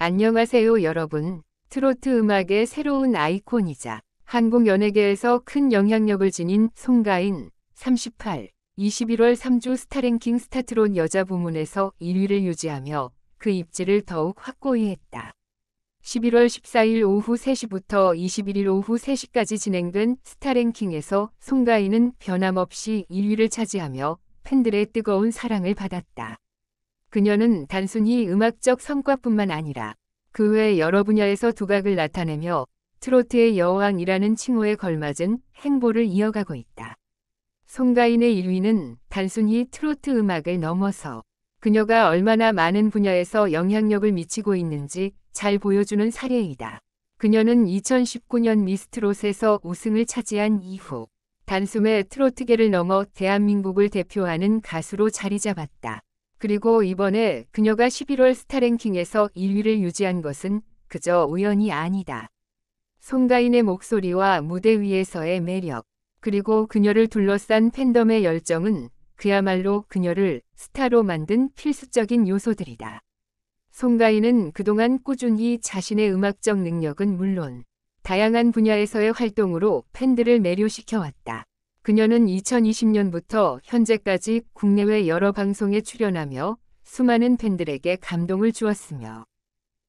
안녕하세요 여러분. 트로트 음악의 새로운 아이콘이자 한국 연예계에서 큰 영향력을 지닌 송가인 38, 21월 3주 스타랭킹 스타트론 여자 부문에서 1위를 유지하며 그 입지를 더욱 확고히 했다. 11월 14일 오후 3시부터 21일 오후 3시까지 진행된 스타랭킹에서 송가인은 변함없이 1위를 차지하며 팬들의 뜨거운 사랑을 받았다. 그녀는 단순히 음악적 성과뿐만 아니라 그 외 여러 분야에서 두각을 나타내며 트로트의 여왕이라는 칭호에 걸맞은 행보를 이어가고 있다. 송가인의 1위는 단순히 트로트 음악을 넘어서 그녀가 얼마나 많은 분야에서 영향력을 미치고 있는지 잘 보여주는 사례이다. 그녀는 2019년 미스트롯에서 우승을 차지한 이후 단숨에 트로트계를 넘어 대한민국을 대표하는 가수로 자리 잡았다. 그리고 이번에 그녀가 11월 스타랭킹에서 1위를 유지한 것은 그저 우연이 아니다. 송가인의 목소리와 무대 위에서의 매력, 그리고 그녀를 둘러싼 팬덤의 열정은 그야말로 그녀를 스타로 만든 필수적인 요소들이다. 송가인은 그동안 꾸준히 자신의 음악적 능력은 물론 다양한 분야에서의 활동으로 팬들을 매료시켜왔다. 그녀는 2020년부터 현재까지 국내외 여러 방송에 출연하며 수많은 팬들에게 감동을 주었으며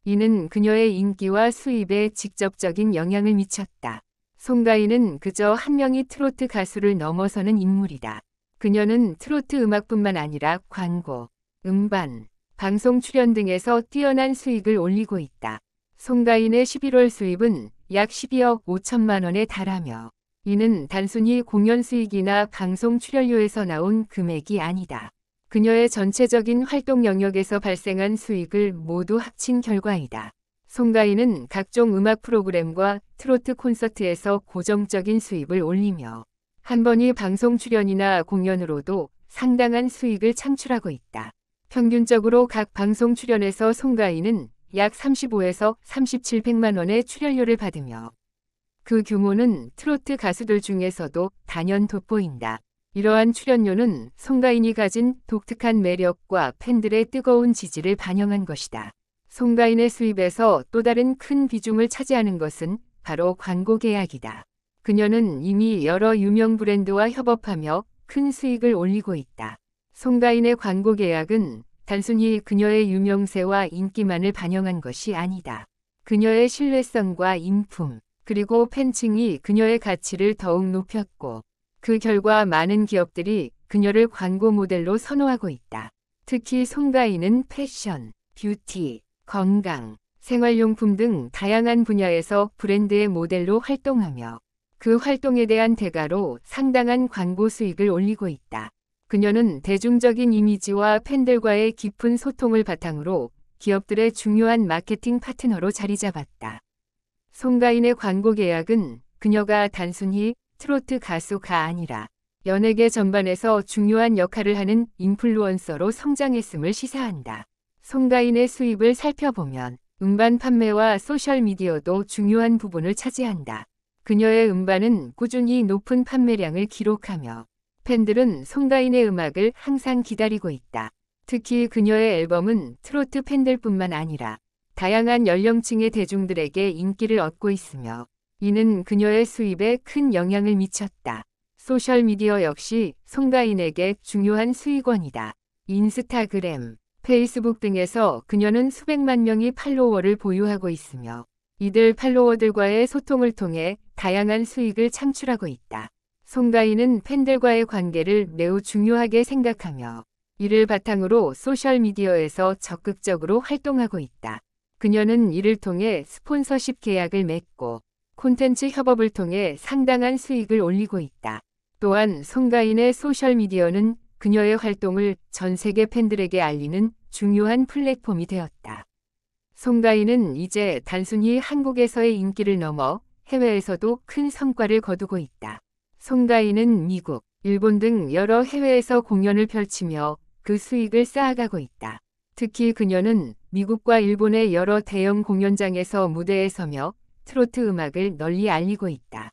이는 그녀의 인기와 수입에 직접적인 영향을 미쳤다. 송가인은 그저 한 명이 트로트 가수를 넘어서는 인물이다. 그녀는 트로트 음악뿐만 아니라 광고, 음반, 방송 출연 등에서 뛰어난 수익을 올리고 있다. 송가인의 11월 수입은 약 12억 5천만 원에 달하며 이는 단순히 공연 수익이나 방송 출연료에서 나온 금액이 아니다. 그녀의 전체적인 활동 영역에서 발생한 수익을 모두 합친 결과이다. 송가인은 각종 음악 프로그램과 트로트 콘서트에서 고정적인 수입을 올리며 한 번이 방송 출연이나 공연으로도 상당한 수익을 창출하고 있다. 평균적으로 각 방송 출연에서 송가인은 약 35에서 37백만 원의 출연료를 받으며 그 규모는 트로트 가수들 중에서도 단연 돋보인다. 이러한 출연료는 송가인이 가진 독특한 매력과 팬들의 뜨거운 지지를 반영한 것이다. 송가인의 수입에서 또 다른 큰 비중을 차지하는 것은 바로 광고 계약이다. 그녀는 이미 여러 유명 브랜드와 협업하며 큰 수익을 올리고 있다. 송가인의 광고 계약은 단순히 그녀의 유명세와 인기만을 반영한 것이 아니다. 그녀의 신뢰성과 인품, 그리고 팬층이 그녀의 가치를 더욱 높였고 그 결과 많은 기업들이 그녀를 광고 모델로 선호하고 있다. 특히 송가인은 패션, 뷰티, 건강, 생활용품 등 다양한 분야에서 브랜드의 모델로 활동하며 그 활동에 대한 대가로 상당한 광고 수익을 올리고 있다. 그녀는 대중적인 이미지와 팬들과의 깊은 소통을 바탕으로 기업들의 중요한 마케팅 파트너로 자리 잡았다. 송가인의 광고 계약은 그녀가 단순히 트로트 가수가 아니라 연예계 전반에서 중요한 역할을 하는 인플루언서로 성장했음을 시사한다. 송가인의 수입을 살펴보면 음반 판매와 소셜미디어도 중요한 부분을 차지한다. 그녀의 음반은 꾸준히 높은 판매량을 기록하며 팬들은 송가인의 음악을 항상 기다리고 있다. 특히 그녀의 앨범은 트로트 팬들뿐만 아니라 다양한 연령층의 대중들에게 인기를 얻고 있으며 이는 그녀의 수입에 큰 영향을 미쳤다. 소셜미디어 역시 송가인에게 중요한 수익원이다. 인스타그램, 페이스북 등에서 그녀는 수백만 명이 팔로워를 보유하고 있으며 이들 팔로워들과의 소통을 통해 다양한 수익을 창출하고 있다. 송가인은 팬들과의 관계를 매우 중요하게 생각하며 이를 바탕으로 소셜미디어에서 적극적으로 활동하고 있다. 그녀는 이를 통해 스폰서십 계약을 맺고 콘텐츠 협업을 통해 상당한 수익을 올리고 있다. 또한 송가인의 소셜미디어는 그녀의 활동을 전 세계 팬들에게 알리는 중요한 플랫폼이 되었다. 송가인은 이제 단순히 한국에서의 인기를 넘어 해외에서도 큰 성과를 거두고 있다. 송가인은 미국, 일본 등 여러 해외에서 공연을 펼치며 그 수익을 쌓아가고 있다. 특히 그녀는 미국과 일본의 여러 대형 공연장에서 무대에 서며 트로트 음악을 널리 알리고 있다.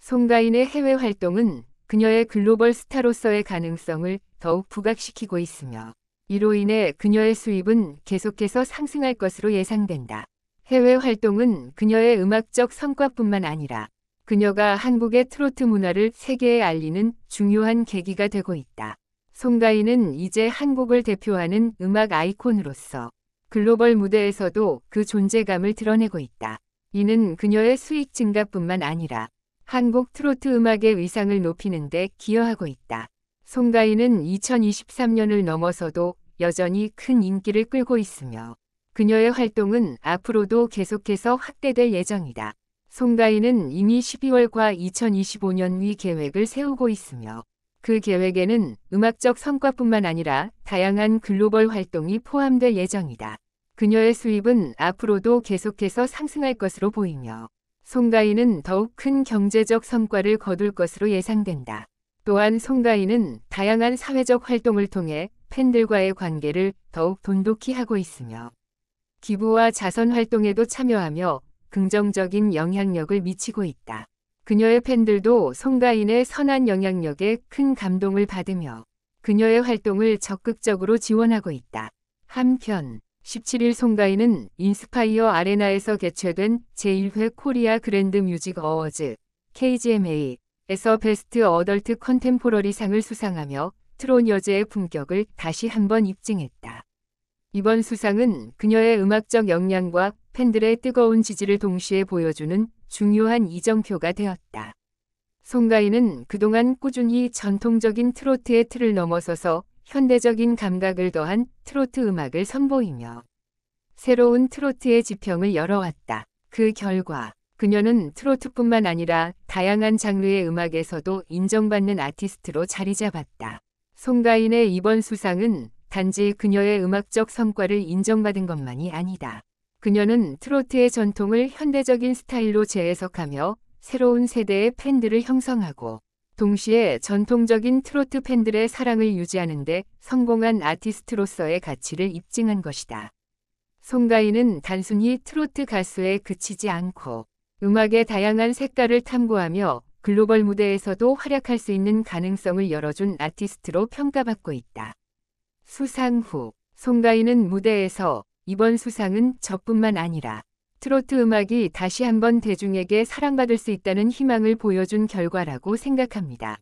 송가인의 해외 활동은 그녀의 글로벌 스타로서의 가능성을 더욱 부각시키고 있으며 이로 인해 그녀의 수입은 계속해서 상승할 것으로 예상된다. 해외 활동은 그녀의 음악적 성과뿐만 아니라 그녀가 한국의 트로트 문화를 세계에 알리는 중요한 계기가 되고 있다. 송가인은 이제 한국을 대표하는 음악 아이콘으로서 글로벌 무대에서도 그 존재감을 드러내고 있다. 이는 그녀의 수익 증가뿐만 아니라 한국 트로트 음악의 위상을 높이는 데 기여하고 있다. 송가인은 2023년을 넘어서도 여전히 큰 인기를 끌고 있으며 그녀의 활동은 앞으로도 계속해서 확대될 예정이다. 송가인은 이미 12월과 2025년 위 계획을 세우고 있으며 그 계획에는 음악적 성과뿐만 아니라 다양한 글로벌 활동이 포함될 예정이다. 그녀의 수입은 앞으로도 계속해서 상승할 것으로 보이며 송가인은 더욱 큰 경제적 성과를 거둘 것으로 예상된다. 또한 송가인은 다양한 사회적 활동을 통해 팬들과의 관계를 더욱 돈독히 하고 있으며 기부와 자선 활동에도 참여하며 긍정적인 영향력을 미치고 있다. 그녀의 팬들도 송가인의 선한 영향력에 큰 감동을 받으며 그녀의 활동을 적극적으로 지원하고 있다. 한편 17일 송가인은 인스파이어 아레나에서 개최된 제1회 코리아 그랜드 뮤직 어워즈 KGMA에서 베스트 어덜트 컨템포러리 상을 수상하며 트론 여제의 품격을 다시 한번 입증했다. 이번 수상은 그녀의 음악적 역량과 팬들의 뜨거운 지지를 동시에 보여주는 중요한 이정표가 되었다. 송가인은 그동안 꾸준히 전통적인 트로트의 틀을 넘어서서 현대적인 감각을 더한 트로트 음악을 선보이며 새로운 트로트의 지평을 열어왔다. 그 결과 그녀는 트로트뿐만 아니라 다양한 장르의 음악에서도 인정받는 아티스트로 자리 잡았다. 송가인의 이번 수상은 단지 그녀의 음악적 성과를 인정받은 것만이 아니다. 그녀는 트로트의 전통을 현대적인 스타일로 재해석하며 새로운 세대의 팬들을 형성하고 동시에 전통적인 트로트 팬들의 사랑을 유지하는 데 성공한 아티스트로서의 가치를 입증한 것이다. 송가인은 단순히 트로트 가수에 그치지 않고 음악의 다양한 색깔을 탐구하며 글로벌 무대에서도 활약할 수 있는 가능성을 열어준 아티스트로 평가받고 있다. 수상 후 송가인은 무대에서 이번 수상은 저뿐만 아니라 트로트 음악이 다시 한번 대중에게 사랑받을 수 있다는 희망을 보여준 결과라고 생각합니다.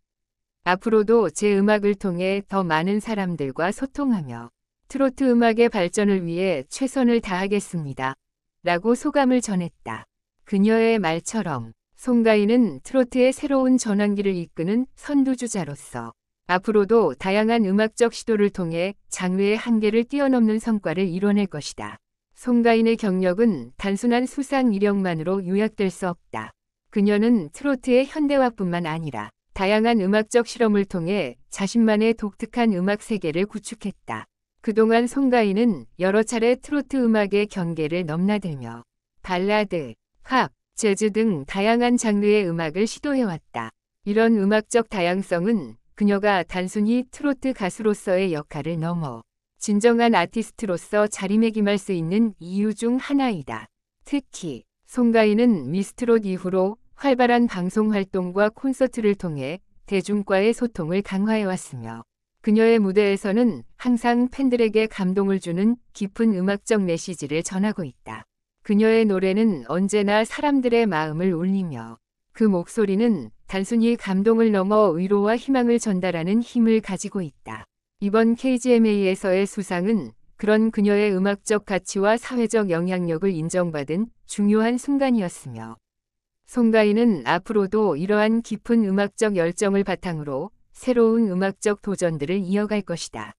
앞으로도 제 음악을 통해 더 많은 사람들과 소통하며 트로트 음악의 발전을 위해 최선을 다하겠습니다. 라고 소감을 전했다. 그녀의 말처럼 송가인은 트로트의 새로운 전환기를 이끄는 선두주자로서 앞으로도 다양한 음악적 시도를 통해 장르의 한계를 뛰어넘는 성과를 이뤄낼 것이다. 송가인의 경력은 단순한 수상 이력만으로 요약될 수 없다. 그녀는 트로트의 현대화뿐만 아니라 다양한 음악적 실험을 통해 자신만의 독특한 음악 세계를 구축했다. 그동안 송가인은 여러 차례 트로트 음악의 경계를 넘나들며 발라드, 팝, 재즈 등 다양한 장르의 음악을 시도해왔다. 이런 음악적 다양성은 그녀가 단순히 트로트 가수로서의 역할을 넘어 진정한 아티스트로서 자리매김할 수 있는 이유 중 하나이다. 특히 송가인은 미스트롯 이후로 활발한 방송 활동과 콘서트를 통해 대중과의 소통을 강화해왔으며 그녀의 무대에서는 항상 팬들에게 감동을 주는 깊은 음악적 메시지를 전하고 있다. 그녀의 노래는 언제나 사람들의 마음을 울리며 그 목소리는 단순히 감동을 넘어 위로와 희망을 전달하는 힘을 가지고 있다. 이번 KGMA에서의 수상은 그런 그녀의 음악적 가치와 사회적 영향력을 인정받은 중요한 순간이었으며 송가인은 앞으로도 이러한 깊은 음악적 열정을 바탕으로 새로운 음악적 도전들을 이어갈 것이다.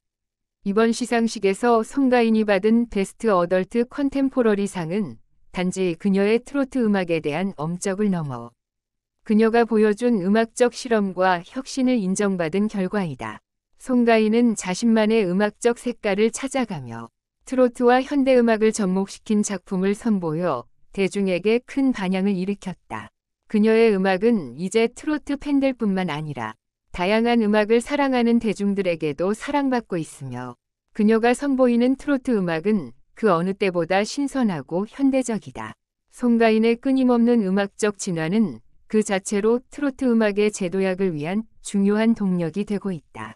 이번 시상식에서 송가인이 받은 베스트 어덜트 컨템포러리 상은 단지 그녀의 트로트 음악에 대한 엄적을 넘어 그녀가 보여준 음악적 실험과 혁신을 인정받은 결과이다. 송가인은 자신만의 음악적 색깔을 찾아가며 트로트와 현대음악을 접목시킨 작품을 선보여 대중에게 큰 반향을 일으켰다. 그녀의 음악은 이제 트로트 팬들뿐만 아니라 다양한 음악을 사랑하는 대중들에게도 사랑받고 있으며 그녀가 선보이는 트로트 음악은 그 어느 때보다 신선하고 현대적이다. 송가인의 끊임없는 음악적 진화는 그 자체로 트로트 음악의 제도약을 위한 중요한 동력이 되고 있다.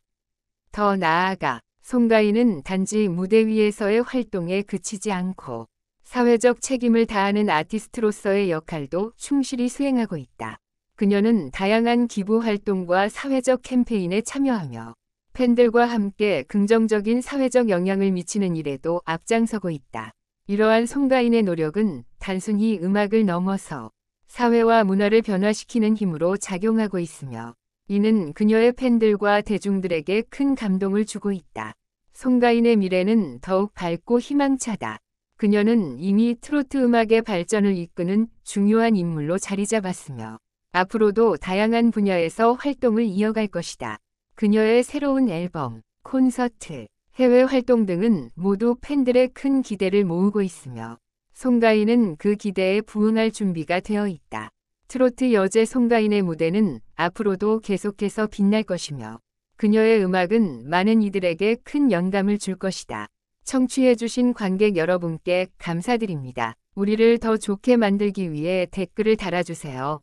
더 나아가 송가인은 단지 무대 위에서의 활동에 그치지 않고 사회적 책임을 다하는 아티스트로서의 역할도 충실히 수행하고 있다. 그녀는 다양한 기부 활동과 사회적 캠페인에 참여하며 팬들과 함께 긍정적인 사회적 영향을 미치는 일에도 앞장서고 있다. 이러한 송가인의 노력은 단순히 음악을 넘어서 사회와 문화를 변화시키는 힘으로 작용하고 있으며 이는 그녀의 팬들과 대중들에게 큰 감동을 주고 있다. 송가인의 미래는 더욱 밝고 희망차다. 그녀는 이미 트로트 음악의 발전을 이끄는 중요한 인물로 자리 잡았으며 앞으로도 다양한 분야에서 활동을 이어갈 것이다. 그녀의 새로운 앨범, 콘서트, 해외 활동 등은 모두 팬들의 큰 기대를 모으고 있으며 송가인은 그 기대에 부응할 준비가 되어 있다. 트로트 여제 송가인의 무대는 앞으로도 계속해서 빛날 것이며 그녀의 음악은 많은 이들에게 큰 영감을 줄 것이다. 청취해주신 관객 여러분께 감사드립니다. 우리를 더 좋게 만들기 위해 댓글을 달아주세요.